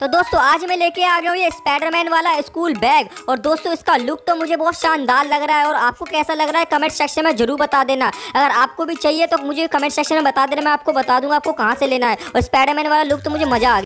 तो दोस्तों आज मैं लेके आ गया हूँ ये स्पाइडरमैन वाला स्कूल बैग और दोस्तों इसका लुक तो मुझे बहुत शानदार लग रहा है और आपको कैसा लग रहा है कमेंट सेक्शन में जरूर बता देना अगर आपको भी चाहिए तो मुझे कमेंट सेक्शन में बता देना मैं आपको बता दूंगा आपको कहाँ से लेना है और स्पाइडरमैन वाला लुक तो मुझे मजा आ गया